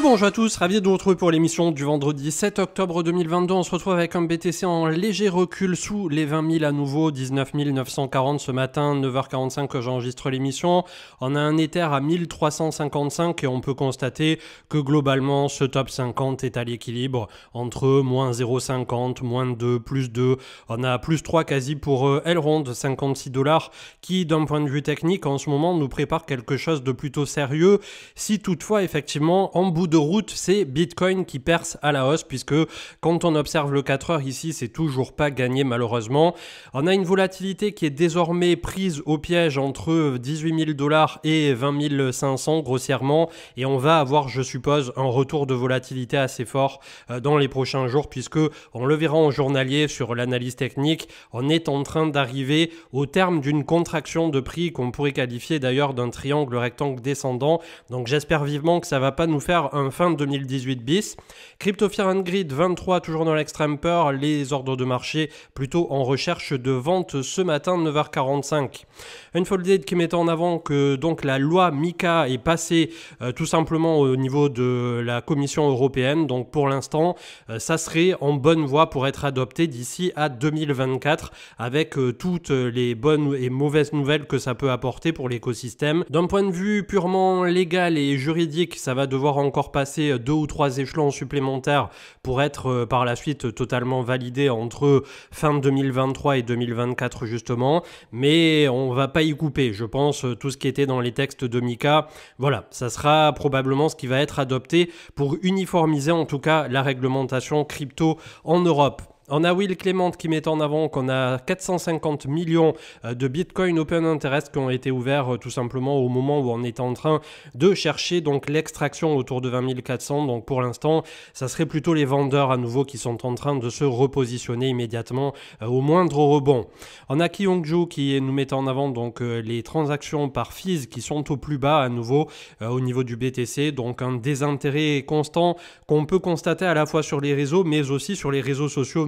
bonjour à tous, ravi de vous retrouver pour l'émission du vendredi 7 octobre 2022. On se retrouve avec un BTC en léger recul sous les 20 000 à nouveau, 19 940 ce matin, 9h45 que j'enregistre l'émission. On a un Ether à 1355 et on peut constater que globalement ce top 50 est à l'équilibre entre moins 0,50, moins 2, plus 2. On a plus 3 quasi pour euh, Elrond, 56 dollars, qui d'un point de vue technique en ce moment nous prépare quelque chose de plutôt sérieux. Si toutefois effectivement on bout de route, c'est Bitcoin qui perce à la hausse, puisque quand on observe le 4 heures ici, c'est toujours pas gagné malheureusement. On a une volatilité qui est désormais prise au piège entre 18 000 dollars et 20 500 grossièrement, et on va avoir, je suppose, un retour de volatilité assez fort euh, dans les prochains jours, puisque on le verra en journalier sur l'analyse technique, on est en train d'arriver au terme d'une contraction de prix qu'on pourrait qualifier d'ailleurs d'un triangle rectangle descendant. Donc j'espère vivement que ça va pas nous faire fin 2018 bis. Crypto Fear and Grid 23 toujours dans l'extrême peur, les ordres de marché plutôt en recherche de vente ce matin 9h45. date qui met en avant que donc la loi MICA est passée euh, tout simplement au niveau de la Commission européenne. Donc pour l'instant, euh, ça serait en bonne voie pour être adopté d'ici à 2024 avec euh, toutes les bonnes et mauvaises nouvelles que ça peut apporter pour l'écosystème. D'un point de vue purement légal et juridique, ça va devoir encore passer euh, deux ou trois échelons supplémentaires pour être euh, par la suite euh, totalement validé entre fin 2023 et 2024 justement, mais on va pas y couper, je pense, tout ce qui était dans les textes de Mika, voilà, ça sera probablement ce qui va être adopté pour uniformiser en tout cas la réglementation crypto en Europe. On a Will Clément qui met en avant qu'on a 450 millions euh, de Bitcoin Open Interest qui ont été ouverts euh, tout simplement au moment où on est en train de chercher donc l'extraction autour de 20 400. Donc pour l'instant, ça serait plutôt les vendeurs à nouveau qui sont en train de se repositionner immédiatement euh, au moindre rebond. On a Kyongju qui nous met en avant donc les transactions par fees qui sont au plus bas à nouveau au niveau du BTC. Donc un désintérêt constant qu'on peut constater à la fois sur les réseaux mais aussi sur les réseaux sociaux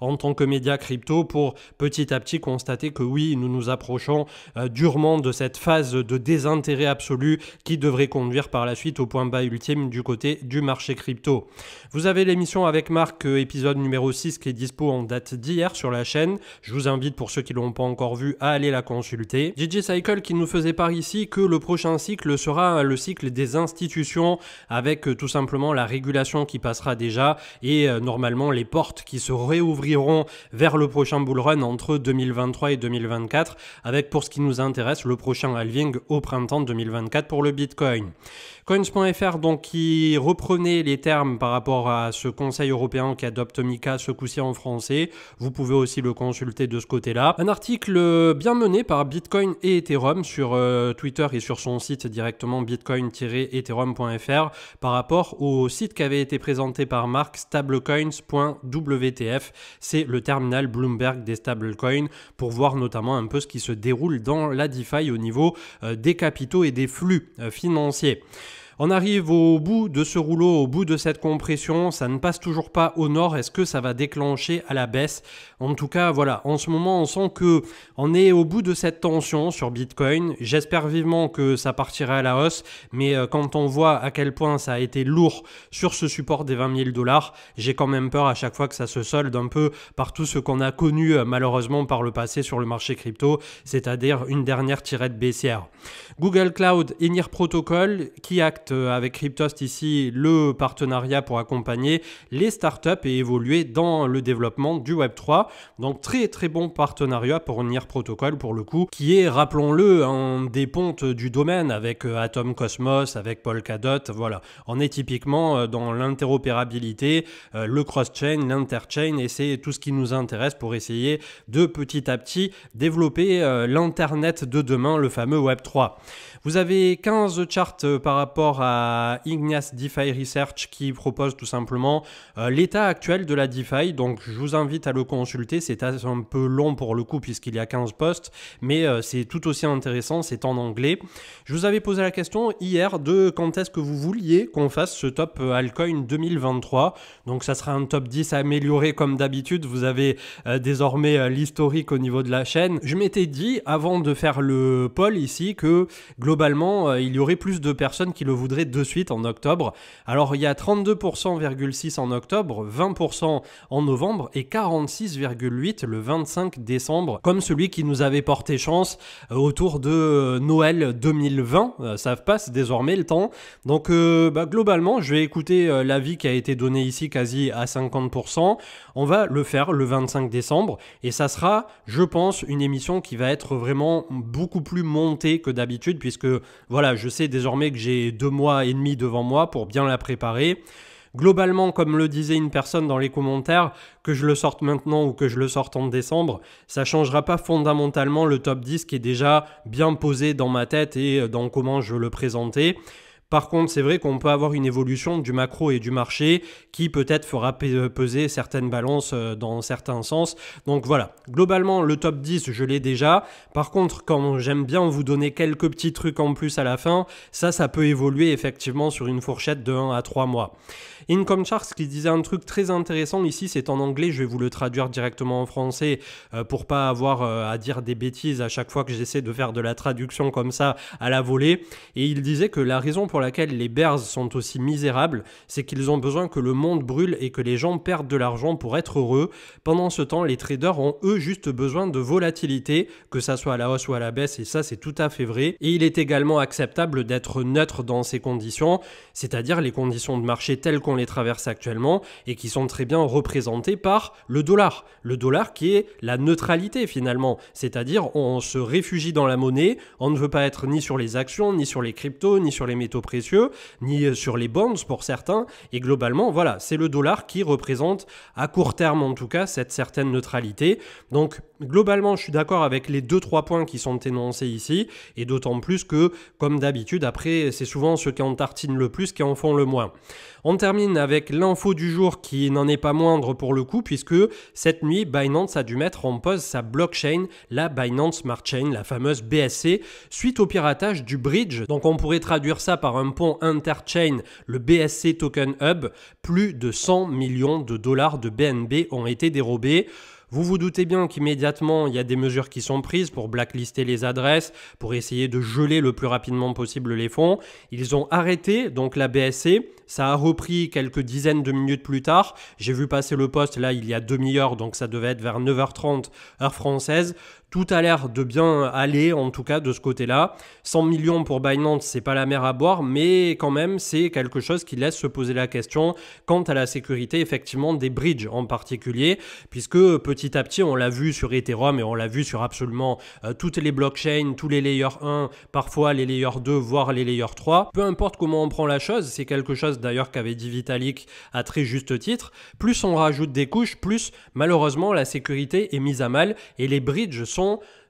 en tant que média crypto pour petit à petit constater que oui, nous nous approchons euh, durement de cette phase de désintérêt absolu qui devrait conduire par la suite au point bas ultime du côté du marché crypto. Vous avez l'émission avec Marc, euh, épisode numéro 6 qui est dispo en date d'hier sur la chaîne. Je vous invite pour ceux qui l'ont pas encore vu à aller la consulter. DJ Cycle qui nous faisait part ici que le prochain cycle sera le cycle des institutions avec euh, tout simplement la régulation qui passera déjà et normalement les portes qui se réouvriront vers le prochain bull run entre 2023 et 2024, avec pour ce qui nous intéresse le prochain halving au printemps 2024 pour le Bitcoin. Coins.fr donc qui reprenait les termes par rapport à ce Conseil européen qui adopte Mika ce coup-ci en français. Vous pouvez aussi le consulter de ce côté-là. Un article bien mené par Bitcoin et Ethereum sur euh, Twitter et sur son site directement bitcoin-ethereum.fr par rapport au site qui avait été présenté par Mark stablecoins.wtf. C'est le terminal Bloomberg des stablecoins pour voir notamment un peu ce qui se déroule dans la DeFi au niveau euh, des capitaux et des flux euh, financiers. On arrive au bout de ce rouleau, au bout de cette compression, ça ne passe toujours pas au nord, est-ce que ça va déclencher à la baisse En tout cas, voilà, en ce moment, on sent que on est au bout de cette tension sur Bitcoin. J'espère vivement que ça partirait à la hausse, mais euh, quand on voit à quel point ça a été lourd sur ce support des 20 000 dollars, j'ai quand même peur à chaque fois que ça se solde un peu par tout ce qu'on a connu euh, malheureusement par le passé sur le marché crypto, c'est-à-dire une dernière tirette baissière. Google Cloud Enir Protocol qui acte euh, avec Cryptost ici le partenariat pour accompagner les startups et évoluer dans le développement du Web3. Donc très très bon partenariat pour Nier Protocol pour le coup, qui est, rappelons-le, un des pontes du domaine avec euh, Atom Cosmos, avec Polkadot, voilà. On est typiquement euh, dans l'interopérabilité, le cross-chain, l'interchain et c'est tout ce qui nous intéresse pour essayer de petit à petit développer l'Internet de demain, le fameux Web3. Vous avez 15 charts euh, par rapport à Ignace DeFi Research qui propose tout simplement euh, l'état actuel de la DeFi. Donc je vous invite à le consulter. C'est un peu long pour le coup puisqu'il y a 15 postes, mais euh, c'est tout aussi intéressant. C'est en anglais. Je vous avais posé la question hier de quand est-ce que vous vouliez qu'on fasse ce top Alcoin 2023. Donc ça sera un top 10 amélioré comme d'habitude. Vous avez désormais l'historique au niveau de la chaîne. Je m'étais dit avant de faire le poll ici que globalement, euh, il y aurait plus de personnes qui le voudraient de suite en octobre. Alors il y a 32,6% en octobre, 20% en novembre et 46,8% le 25 décembre, comme celui qui nous avait porté chance euh, autour de euh, Noël 2020. Ça passe désormais le temps. Donc bah, globalement, je vais écouter l'avis qui a été donné ici quasi à 50%. On va le faire le 25 décembre et ça sera, je pense, une émission qui va être vraiment beaucoup plus montée que d'habitude puisque que voilà, je sais désormais que j'ai deux mois et demi devant moi pour bien la préparer. Globalement, comme le disait une personne dans les commentaires, que je le sorte maintenant ou que je le sorte en décembre, ça changera pas fondamentalement le top 10 qui est déjà bien posé dans ma tête et euh, dans comment je le présentais. Par contre, c'est vrai qu'on peut avoir une évolution du macro et du marché qui peut-être fera euh, peser certaines balances euh, dans certains sens. Donc voilà, globalement, le top 10, je l'ai déjà. Par contre, quand j'aime bien vous donner quelques petits trucs en plus à la fin, ça, ça peut évoluer effectivement sur une fourchette de 1 à 3 mois. Income Charts qui disait un truc très intéressant ici, c'est en anglais, je vais vous le traduire directement en français euh, pour pas avoir euh, à dire des bêtises à chaque fois que j'essaie de faire de la traduction comme ça à la volée. Et il disait que la raison pour laquelle les Bears sont aussi misérables, c'est qu'ils ont besoin que le monde brûle et que les gens perdent de l'argent pour être heureux. Pendant ce temps, les traders ont eux juste besoin de volatilité, que ça soit à la hausse ou à la baisse, et ça c'est tout à fait vrai. Et il est également acceptable d'être neutre dans ces conditions, c'est-à-dire les conditions de marché telles qu'on les traverse actuellement et qui sont très bien représentés par le dollar. Le dollar qui est la neutralité finalement, c'est-à-dire on se réfugie dans la monnaie, on ne veut pas être ni sur les actions, ni sur les cryptos, ni sur les métaux précieux, ni euh, sur les bonds pour certains, et globalement voilà, c'est le dollar qui représente à court terme en tout cas cette certaine neutralité. Donc globalement je suis d'accord avec les deux trois points qui sont énoncés ici, et d'autant plus que comme d'habitude après c'est souvent ceux qui en tartinent le plus qui en font le moins. On termine avec l'info du jour qui n'en est pas moindre pour le coup, puisque cette nuit, Binance a dû mettre en pause sa blockchain, la Binance Smart Chain, la fameuse BSC, suite au piratage du bridge. Donc on pourrait traduire ça par un pont interchain, le BSC Token Hub. Plus de 100 millions de dollars de BNB ont été dérobés. Vous vous doutez bien qu'immédiatement, il y a des mesures qui sont prises pour blacklister les adresses, pour essayer de geler le plus rapidement possible les fonds. Ils ont arrêté donc la BSC. Ça a repris quelques dizaines de minutes plus tard. J'ai vu passer le poste là il y a demi-heure, donc ça devait être vers 9h30 heure française. Tout a l'air de bien aller, en tout cas de ce côté-là. 100 millions pour Binance, c'est pas la mer à boire, mais quand même, c'est quelque chose qui laisse se poser la question quant à la sécurité, effectivement, des bridges en particulier, puisque petit à petit, on l'a vu sur Ethereum et on l'a vu sur absolument euh, toutes les blockchains, tous les layers 1, parfois les layers 2, voire les layers 3. Peu importe comment on prend la chose, c'est quelque chose d'ailleurs qu'avait dit Vitalik à très juste titre. Plus on rajoute des couches, plus malheureusement la sécurité est mise à mal et les bridges sont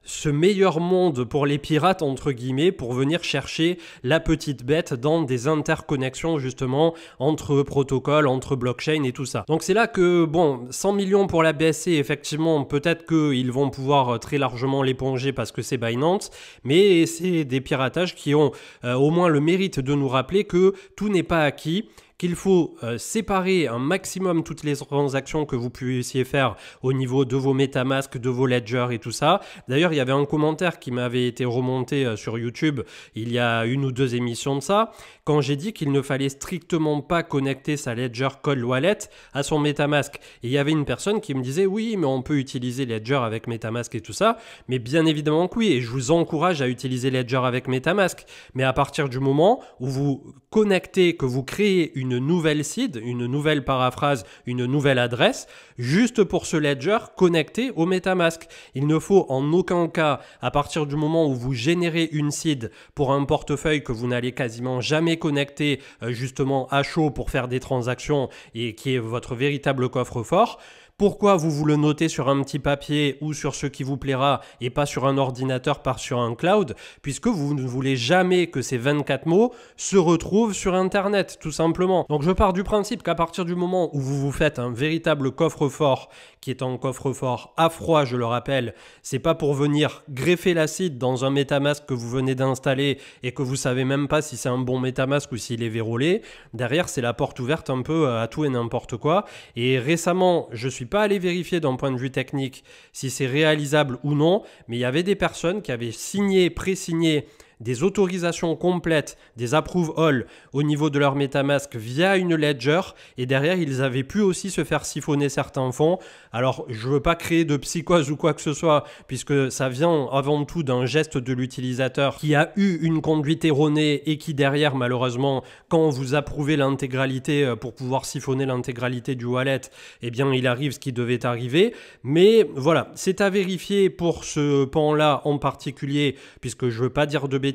ce meilleur monde pour les pirates, entre guillemets, pour venir chercher la petite bête dans des interconnexions, justement, entre protocoles, entre blockchain et tout ça. Donc c'est là que, bon, 100 millions pour la BSC, effectivement, peut-être qu'ils vont pouvoir très largement l'éponger parce que c'est Binance, mais c'est des piratages qui ont euh, au moins le mérite de nous rappeler que tout n'est pas acquis qu'il faut euh, séparer un maximum toutes les transactions que vous puissiez faire au niveau de vos MetaMask, de vos Ledger et tout ça. D'ailleurs, il y avait un commentaire qui m'avait été remonté euh, sur YouTube il y a une ou deux émissions de ça, quand j'ai dit qu'il ne fallait strictement pas connecter sa Ledger Cold Wallet à son MetaMask. Et il y avait une personne qui me disait oui, mais on peut utiliser Ledger avec MetaMask et tout ça. Mais bien évidemment que oui, et je vous encourage à utiliser Ledger avec MetaMask. Mais à partir du moment où vous connectez, que vous créez une une nouvelle seed, une nouvelle paraphrase, une nouvelle adresse, juste pour ce ledger connecté au MetaMask. Il ne faut en aucun cas, à partir du moment où vous générez une seed pour un portefeuille que vous n'allez quasiment jamais connecter euh, justement à chaud pour faire des transactions et qui est votre véritable coffre-fort, pourquoi vous vous le notez sur un petit papier ou sur ce qui vous plaira et pas sur un ordinateur par sur un cloud Puisque vous ne voulez jamais que ces 24 mots se retrouvent sur Internet, tout simplement. Donc je pars du principe qu'à partir du moment où vous vous faites un véritable coffre-fort, qui est un coffre-fort à froid, je le rappelle, c'est pas pour venir greffer l'acide dans un métamasque que vous venez d'installer et que vous savez même pas si c'est un bon métamasque ou s'il est verrouillé. Derrière, c'est la porte ouverte un peu à tout et n'importe quoi. Et récemment, je suis pas aller vérifier d'un point de vue technique si c'est réalisable ou non, mais il y avait des personnes qui avaient signé, pré-signé des autorisations complètes, des approve all au niveau de leur MetaMask via une ledger et derrière ils avaient pu aussi se faire siphonner certains fonds. Alors je ne veux pas créer de psychose ou quoi que ce soit puisque ça vient avant tout d'un geste de l'utilisateur qui a eu une conduite erronée et qui derrière malheureusement quand vous approuvez l'intégralité euh, pour pouvoir siphonner l'intégralité du wallet, eh bien il arrive ce qui devait arriver. Mais voilà, c'est à vérifier pour ce pan là en particulier puisque je veux pas dire de bêtises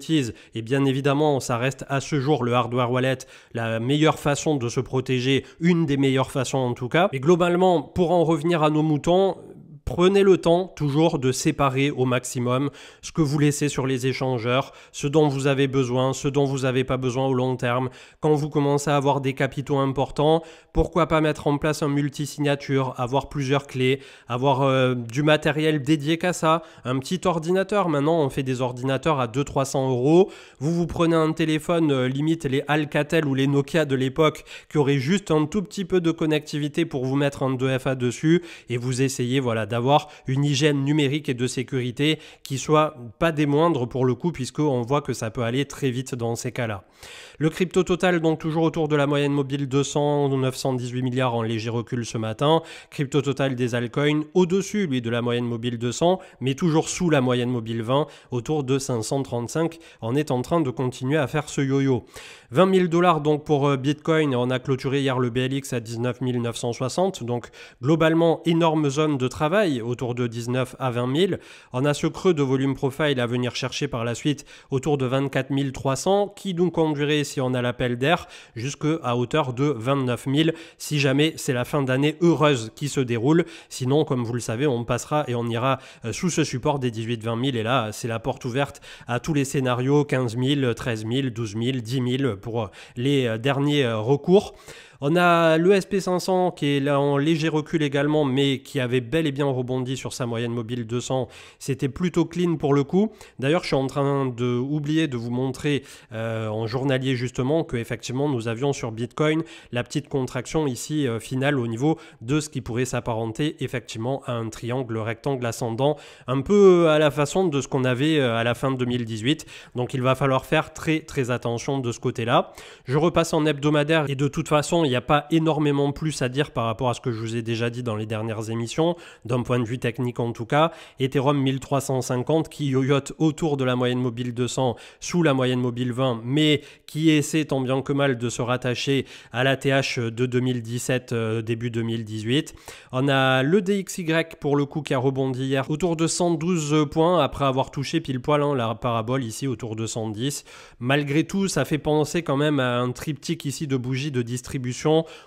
et bien évidemment, ça reste à ce jour le hardware wallet la meilleure façon de se protéger, une des meilleures façons en tout cas. Et globalement, pour en revenir à nos moutons, Prenez le temps toujours de séparer au maximum ce que vous laissez sur les échangeurs, ce dont vous avez besoin, ce dont vous n'avez pas besoin au long terme. Quand vous commencez à avoir des capitaux importants, pourquoi pas mettre en place un multisignature, avoir plusieurs clés, avoir euh, du matériel dédié qu'à ça, un petit ordinateur. Maintenant, on fait des ordinateurs à 2 300 euros. Vous vous prenez un téléphone, euh, limite les Alcatel ou les Nokia de l'époque, qui auraient juste un tout petit peu de connectivité pour vous mettre un 2FA dessus et vous essayez voilà, avoir une hygiène numérique et de sécurité qui soit pas des moindres pour le coup, puisqu'on voit que ça peut aller très vite dans ces cas-là. Le crypto total, donc toujours autour de la moyenne mobile 200 ou 918 milliards en léger recul ce matin. Crypto total des altcoins au-dessus, lui, de la moyenne mobile 200, mais toujours sous la moyenne mobile 20, autour de 535. On est en train de continuer à faire ce yo-yo. 20 000 dollars donc pour euh, Bitcoin, on a clôturé hier le BLX à 19 960, donc globalement énorme zone de travail autour de 19 à 20 000. On a ce creux de volume profile à venir chercher par la suite autour de 24 300, qui nous conduirait, si on a l'appel d'air, jusqu'à hauteur de 29 000, si jamais c'est la fin d'année heureuse qui se déroule. Sinon, comme vous le savez, on passera et on ira euh, sous ce support des 18-20 000, et là, c'est la porte ouverte à tous les scénarios 15 000, 13 000, 12 000, 10 000 pour euh, les euh, derniers recours. On a lesp 500 qui est là en léger recul également, mais qui avait bel et bien rebondi sur sa moyenne mobile 200. C'était plutôt clean pour le coup. D'ailleurs, je suis en train de oublier de vous montrer euh, en journalier justement que effectivement nous avions sur Bitcoin la petite contraction ici euh, finale au niveau de ce qui pourrait s'apparenter effectivement à un triangle rectangle ascendant, un peu euh, à la façon de ce qu'on avait à la fin de 2018. Donc il va falloir faire très très attention de ce côté-là. Je repasse en hebdomadaire et de toute façon il n'y a pas énormément plus à dire par rapport à ce que je vous ai déjà dit dans les dernières émissions, d'un point de vue technique en tout cas. Ethereum 1350 qui yoyote autour de la moyenne mobile 200, sous la moyenne mobile 20, mais qui essaie tant bien que mal de se rattacher à la TH de 2017, euh, début 2018. On a le DXY pour le coup qui a rebondi hier autour de 112 points après avoir touché pile poil hein, la parabole ici autour de 110. Malgré tout, ça fait penser quand même à un triptyque ici de bougies de distribution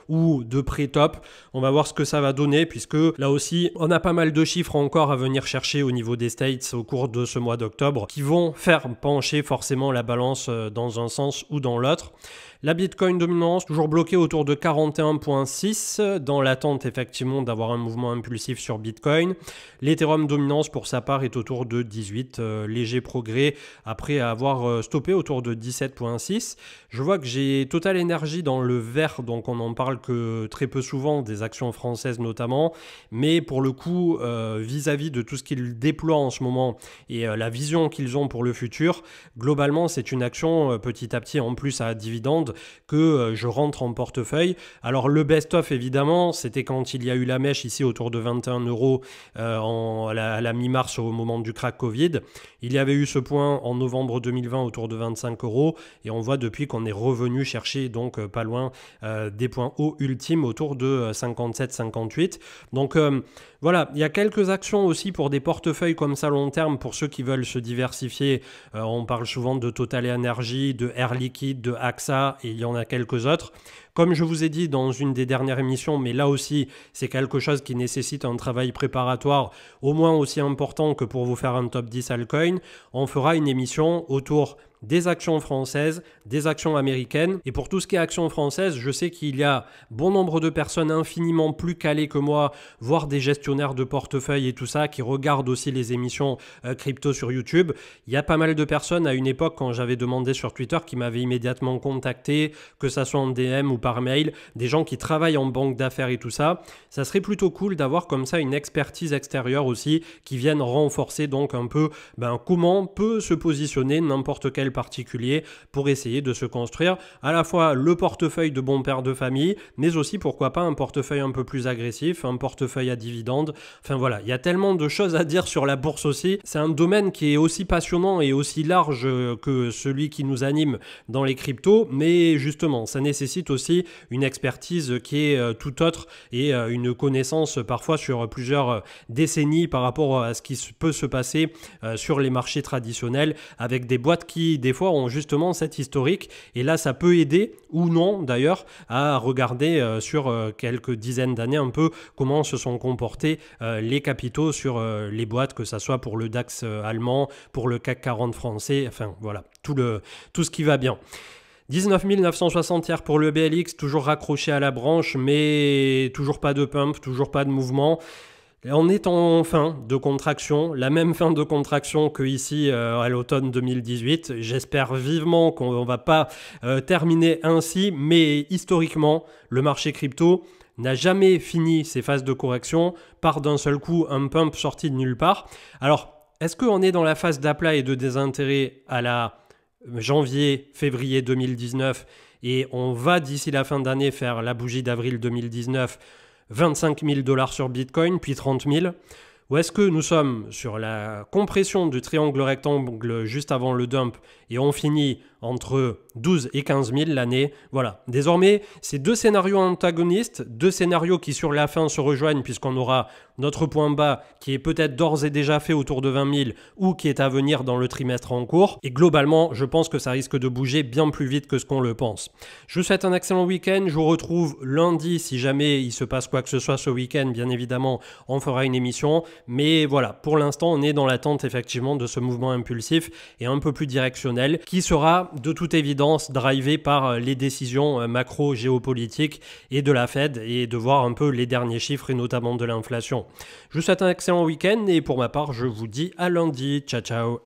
ou de pré top. On va voir ce que ça va donner puisque là aussi, on a pas mal de chiffres encore à venir chercher au niveau des States au cours de ce mois d'octobre qui vont faire pencher forcément la balance euh, dans un sens ou dans l'autre. La Bitcoin dominance toujours bloquée autour de 41.6 dans l'attente effectivement d'avoir un mouvement impulsif sur Bitcoin. L'Ethereum dominance pour sa part est autour de 18, euh, léger progrès après avoir euh, stoppé autour de 17.6. Je vois que j'ai Total énergie dans le vert, donc on n'en parle que très peu souvent des actions françaises notamment, mais pour le coup euh, vis-à-vis -vis de tout ce qu'ils déploient en ce moment et la vision qu'ils ont pour le futur, globalement c'est une action petit à petit en plus à dividende que euh, je rentre en portefeuille. Alors le best-of évidemment, c'était quand il y a eu la mèche ici autour de 21 euros euh, à la, mi-mars au moment du crack Covid. Il y avait eu ce point en novembre 2020 autour de 25 euros et on voit depuis qu'on est revenu chercher donc euh, pas loin des points hauts ultimes autour de 57-58. Donc voilà, il y a quelques actions aussi pour des portefeuilles comme ça long terme, pour ceux qui veulent se diversifier. Euh, on parle souvent de Total Energy, de Air Liquide, de AXA, et il y en a quelques autres. Comme je vous ai dit dans une des dernières émissions, mais là aussi c'est quelque chose qui nécessite un travail préparatoire au moins aussi important que pour vous faire un top 10 Alcoin, on fera une émission autour des actions françaises, des actions américaines. Et pour tout ce qui est actions françaises, je sais qu'il y a bon nombre de personnes infiniment plus calées que moi, voire des gestionnaires de portefeuille et tout ça, qui regardent aussi les émissions euh, crypto sur YouTube. Il y a pas mal de personnes à une époque, quand j'avais demandé sur Twitter, qui m'avaient immédiatement contacté, que ça soit en DM ou pas mail, des gens qui travaillent en banque d'affaires et tout ça. Ça serait plutôt cool d'avoir comme ça une expertise extérieure aussi qui vienne renforcer donc un peu ben, comment peut se positionner n'importe quel particulier pour essayer de se construire à la fois le portefeuille de bon père de famille, mais aussi pourquoi pas un portefeuille un peu plus agressif, un portefeuille à dividendes. Enfin voilà, il y a tellement de choses à dire sur la bourse aussi. C'est un domaine qui est aussi passionnant et aussi large que celui qui nous anime dans les cryptos, mais justement, ça nécessite aussi une expertise qui est euh, tout autre et euh, une connaissance parfois sur plusieurs euh, décennies par rapport à ce qui peut se passer sur les marchés traditionnels avec des boîtes qui des fois ont justement cet historique et là ça peut aider ou non d'ailleurs à regarder sur quelques dizaines d'années un peu comment se sont comportés les capitaux sur les boîtes que ça soit pour le DAX allemand, pour le CAC 40 français, enfin voilà, tout le tout ce qui va bien. 19 960 tiers pour le BLX, toujours raccroché à la branche, mais toujours pas de pump, toujours pas de mouvement. On est en fin de contraction, la même fin de contraction que ici euh, à l'automne 2018. J'espère vivement qu'on ne va pas euh, terminer ainsi, mais historiquement, le marché crypto n'a jamais fini ses phases de correction par d'un seul coup un pump sorti de nulle part. Alors, est-ce qu'on est dans la phase d'aplat et de désintérêt à la janvier, février 2019, et on va d'ici la fin d'année faire la bougie d'avril 2019, 25 000 dollars sur Bitcoin, puis 30 000 ou est-ce que nous sommes sur la compression du triangle rectangle juste avant le dump et on finit entre 12 et 15 000 l'année. Voilà. Désormais, c'est deux scénarios antagonistes, deux scénarios qui sur la fin se rejoignent puisqu'on aura notre point bas qui est peut-être d'ores et déjà fait autour de 20 000 ou qui est à venir dans le trimestre en cours. Et globalement, je pense que ça risque de bouger bien plus vite que ce qu'on le pense. Je vous souhaite un excellent week-end. Je vous retrouve lundi si jamais il se passe quoi que ce soit ce week-end. Bien évidemment, on fera une émission. Mais voilà, pour l'instant, on est dans l'attente effectivement de ce mouvement impulsif et un peu plus directionnel qui sera de toute évidence drivé par euh, les décisions euh, macro-géopolitiques et de la Fed et de voir un peu les derniers chiffres et notamment de l'inflation. Je vous souhaite un excellent week-end et pour ma part, je vous dis à lundi. Ciao, ciao